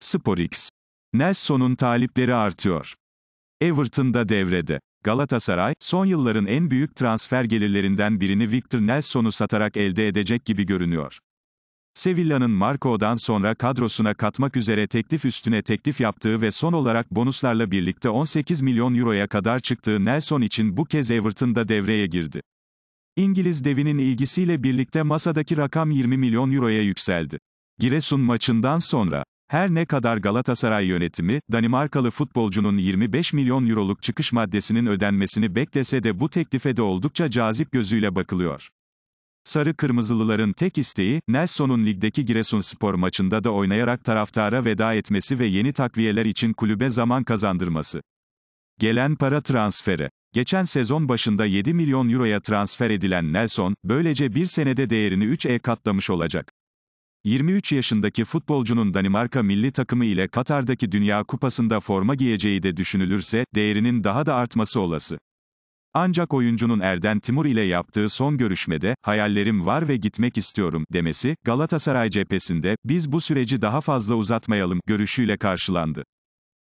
SporX. Nelson'un talipleri artıyor. Everton'da devrede. Galatasaray, son yılların en büyük transfer gelirlerinden birini Victor Nelson'u satarak elde edecek gibi görünüyor. Sevilla'nın Marco'dan sonra kadrosuna katmak üzere teklif üstüne teklif yaptığı ve son olarak bonuslarla birlikte 18 milyon euroya kadar çıktığı Nelson için bu kez Everton'da devreye girdi. İngiliz devinin ilgisiyle birlikte masadaki rakam 20 milyon euroya yükseldi. Giresun maçından sonra her ne kadar Galatasaray yönetimi, Danimarkalı futbolcunun 25 milyon euroluk çıkış maddesinin ödenmesini beklese de bu teklife de oldukça cazip gözüyle bakılıyor. Sarı Kırmızılıların tek isteği, Nelson'un ligdeki Giresunspor maçında da oynayarak taraftara veda etmesi ve yeni takviyeler için kulübe zaman kazandırması. Gelen para transferi. Geçen sezon başında 7 milyon euroya transfer edilen Nelson, böylece bir senede değerini 3'e katlamış olacak. 23 yaşındaki futbolcunun Danimarka milli takımı ile Katar'daki Dünya Kupası'nda forma giyeceği de düşünülürse, değerinin daha da artması olası. Ancak oyuncunun Erden Timur ile yaptığı son görüşmede, hayallerim var ve gitmek istiyorum, demesi, Galatasaray cephesinde, biz bu süreci daha fazla uzatmayalım, görüşüyle karşılandı.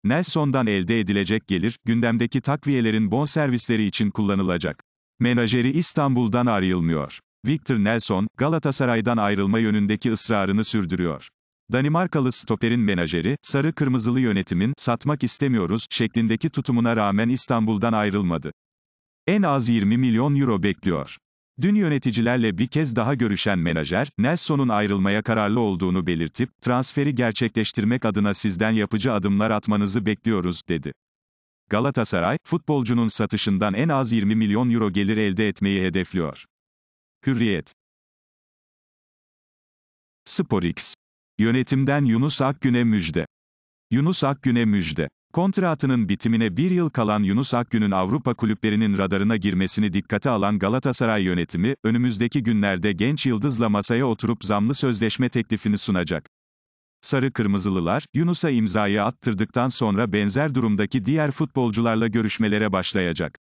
Nelson'dan elde edilecek gelir, gündemdeki takviyelerin bonservisleri için kullanılacak. Menajeri İstanbul'dan ayrılmıyor. Victor Nelson, Galatasaray'dan ayrılma yönündeki ısrarını sürdürüyor. Danimarkalı stoperin menajeri, sarı kırmızılı yönetimin, satmak istemiyoruz, şeklindeki tutumuna rağmen İstanbul'dan ayrılmadı. En az 20 milyon euro bekliyor. Dün yöneticilerle bir kez daha görüşen menajer, Nelson'un ayrılmaya kararlı olduğunu belirtip, transferi gerçekleştirmek adına sizden yapıcı adımlar atmanızı bekliyoruz, dedi. Galatasaray, futbolcunun satışından en az 20 milyon euro gelir elde etmeyi hedefliyor. Hürriyet SporX Yönetimden Yunus Akgün'e müjde. Yunus Akgün'e müjde. Kontratının bitimine bir yıl kalan Yunus Akgün'ün Avrupa kulüplerinin radarına girmesini dikkate alan Galatasaray yönetimi, önümüzdeki günlerde genç yıldızla masaya oturup zamlı sözleşme teklifini sunacak. Sarı Kırmızılılar, Yunus'a imzayı attırdıktan sonra benzer durumdaki diğer futbolcularla görüşmelere başlayacak.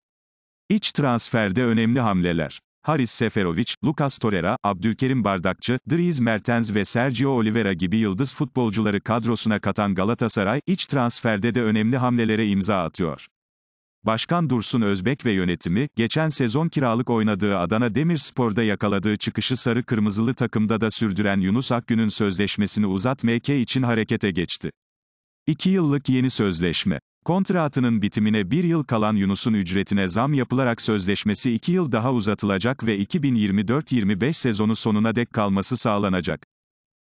İç transferde önemli hamleler. Haris Seferovic, Lucas Torreira, Abdülkerim Bardakçı, Dries Mertens ve Sergio Oliveira gibi yıldız futbolcuları kadrosuna katan Galatasaray, iç transferde de önemli hamlelere imza atıyor. Başkan Dursun Özbek ve yönetimi, geçen sezon kiralık oynadığı Adana Demirspor'da yakaladığı çıkışı sarı kırmızılı takımda da sürdüren Yunus Akgün'ün sözleşmesini uzatmak için harekete geçti. 2 yıllık yeni sözleşme Kontratının bitimine bir yıl kalan Yunus'un ücretine zam yapılarak sözleşmesi iki yıl daha uzatılacak ve 2024-25 sezonu sonuna dek kalması sağlanacak.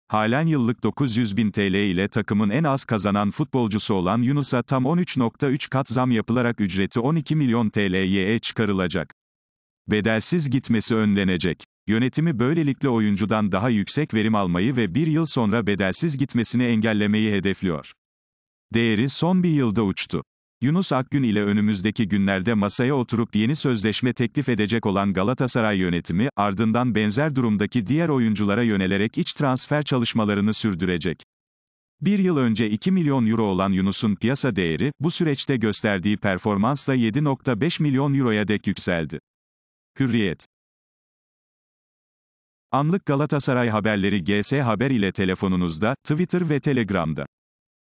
Halen yıllık 900 bin TL ile takımın en az kazanan futbolcusu olan Yunus'a tam 13.3 kat zam yapılarak ücreti 12 milyon TL'ye çıkarılacak. Bedelsiz gitmesi önlenecek. Yönetimi böylelikle oyuncudan daha yüksek verim almayı ve bir yıl sonra bedelsiz gitmesini engellemeyi hedefliyor. Değeri son bir yılda uçtu. Yunus Akgün ile önümüzdeki günlerde masaya oturup yeni sözleşme teklif edecek olan Galatasaray yönetimi, ardından benzer durumdaki diğer oyunculara yönelerek iç transfer çalışmalarını sürdürecek. Bir yıl önce 2 milyon euro olan Yunus'un piyasa değeri, bu süreçte gösterdiği performansla 7.5 milyon euroya dek yükseldi. Hürriyet Anlık Galatasaray haberleri GS Haber ile telefonunuzda, Twitter ve Telegram'da.